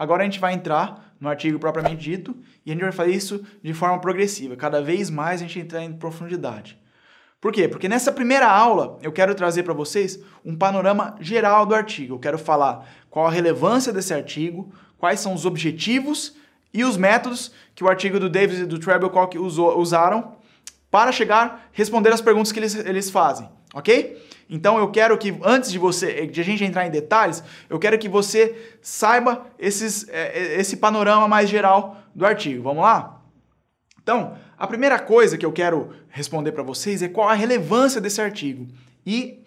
Agora a gente vai entrar no artigo propriamente dito e a gente vai fazer isso de forma progressiva, cada vez mais a gente entrar em profundidade. Por quê? Porque nessa primeira aula eu quero trazer para vocês um panorama geral do artigo. Eu quero falar qual a relevância desse artigo, quais são os objetivos e os métodos que o artigo do Davis e do Treble Cock usaram para chegar responder as perguntas que eles, eles fazem, ok? Então eu quero que antes de você, de a gente entrar em detalhes, eu quero que você saiba esses, é, é, esse panorama mais geral do artigo. Vamos lá? Então, a primeira coisa que eu quero responder para vocês é qual a relevância desse artigo. E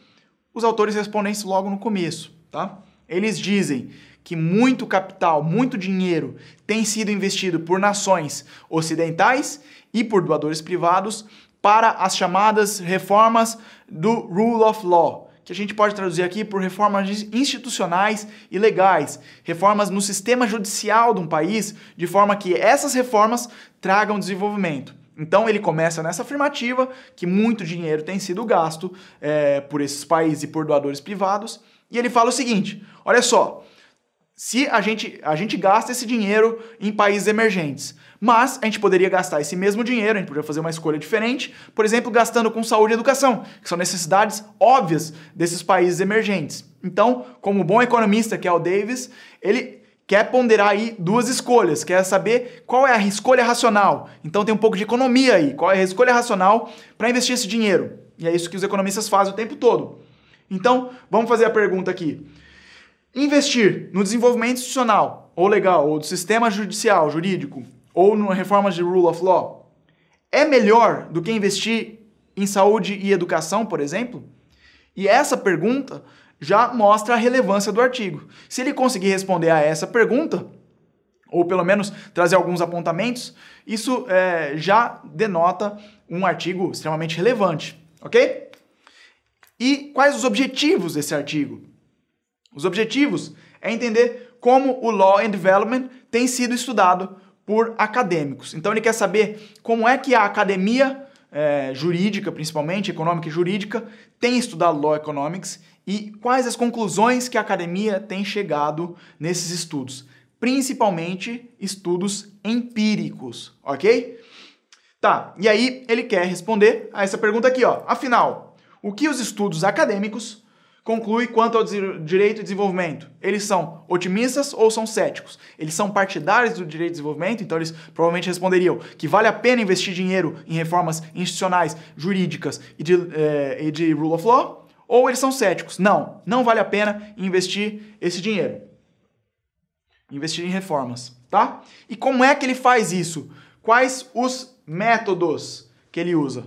os autores respondem isso logo no começo, tá? Eles dizem que muito capital, muito dinheiro tem sido investido por nações ocidentais e por doadores privados para as chamadas reformas do rule of law, que a gente pode traduzir aqui por reformas institucionais e legais, reformas no sistema judicial de um país, de forma que essas reformas tragam desenvolvimento. Então ele começa nessa afirmativa que muito dinheiro tem sido gasto é, por esses países e por doadores privados e ele fala o seguinte: olha só, se a gente, a gente gasta esse dinheiro em países emergentes, mas a gente poderia gastar esse mesmo dinheiro, a gente poderia fazer uma escolha diferente, por exemplo, gastando com saúde e educação, que são necessidades óbvias desses países emergentes. Então, como bom economista que é o Davis, ele quer ponderar aí duas escolhas, quer saber qual é a escolha racional. Então tem um pouco de economia aí, qual é a escolha racional para investir esse dinheiro. E é isso que os economistas fazem o tempo todo. Então, vamos fazer a pergunta aqui. Investir no desenvolvimento institucional, ou legal, ou do sistema judicial, jurídico, ou na reforma de rule of law, é melhor do que investir em saúde e educação, por exemplo? E essa pergunta já mostra a relevância do artigo. Se ele conseguir responder a essa pergunta, ou pelo menos trazer alguns apontamentos, isso é, já denota um artigo extremamente relevante, ok? E quais os objetivos desse artigo? Os objetivos é entender como o Law and Development tem sido estudado por acadêmicos. Então ele quer saber como é que a academia é, jurídica, principalmente econômica e jurídica, tem estudado Law Economics e quais as conclusões que a academia tem chegado nesses estudos, principalmente estudos empíricos, ok? Tá, e aí ele quer responder a essa pergunta aqui, ó. Afinal, o que os estudos acadêmicos concluem quanto ao direito e desenvolvimento? Eles são otimistas ou são céticos? Eles são partidários do direito e desenvolvimento? Então eles provavelmente responderiam que vale a pena investir dinheiro em reformas institucionais, jurídicas e de, eh, e de rule of law? Ou eles são céticos? Não, não vale a pena investir esse dinheiro. Investir em reformas, tá? E como é que ele faz isso? Quais os métodos que ele usa?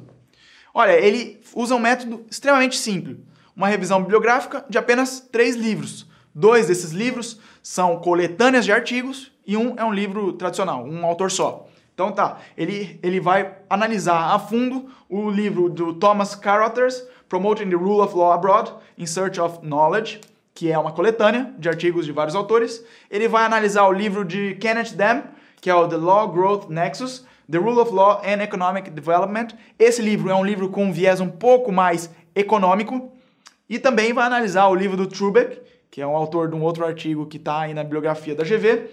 Olha, ele usa um método extremamente simples, uma revisão bibliográfica de apenas três livros. Dois desses livros são coletâneas de artigos e um é um livro tradicional, um autor só. Então tá, ele, ele vai analisar a fundo o livro do Thomas Carothers, Promoting the Rule of Law Abroad in Search of Knowledge, que é uma coletânea de artigos de vários autores. Ele vai analisar o livro de Kenneth Dam, que é o The Law Growth Nexus, The Rule of Law and Economic Development. Esse livro é um livro com um viés um pouco mais econômico e também vai analisar o livro do Trubeck, que é um autor de um outro artigo que está aí na bibliografia da GV,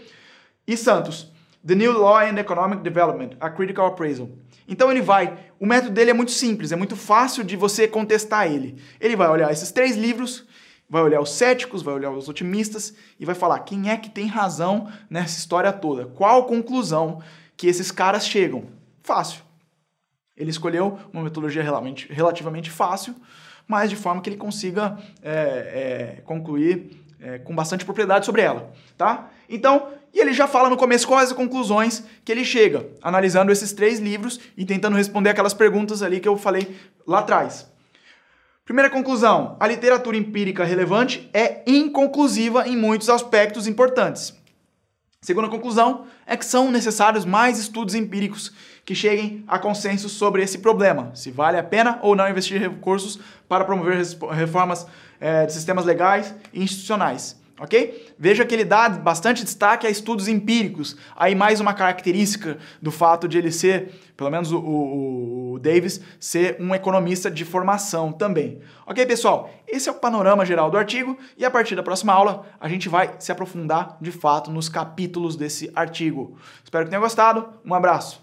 e Santos, The New Law and Economic Development, A Critical Appraisal. Então ele vai, o método dele é muito simples, é muito fácil de você contestar ele. Ele vai olhar esses três livros, vai olhar os céticos, vai olhar os otimistas e vai falar quem é que tem razão nessa história toda, qual conclusão que esses caras chegam? Fácil. Ele escolheu uma metodologia relativamente, fácil, mas de forma que ele consiga é, é, concluir é, com bastante propriedade sobre ela, tá? Então, e ele já fala no começo quais as conclusões que ele chega, analisando esses três livros e tentando responder aquelas perguntas ali que eu falei lá atrás. Primeira conclusão: a literatura empírica relevante é inconclusiva em muitos aspectos importantes. Segunda conclusão é que são necessários mais estudos empíricos que cheguem a consenso sobre esse problema, se vale a pena ou não investir recursos para promover reformas é, de sistemas legais e institucionais ok? Veja que ele dá bastante destaque a estudos empíricos. Aí mais uma característica do fato de ele ser, pelo menos o, o, o, Davis, ser um economista de formação também. Ok, pessoal? Esse é o panorama geral do artigo e a partir da próxima aula a gente vai se aprofundar de fato nos capítulos desse artigo. Espero que tenha gostado. Um abraço.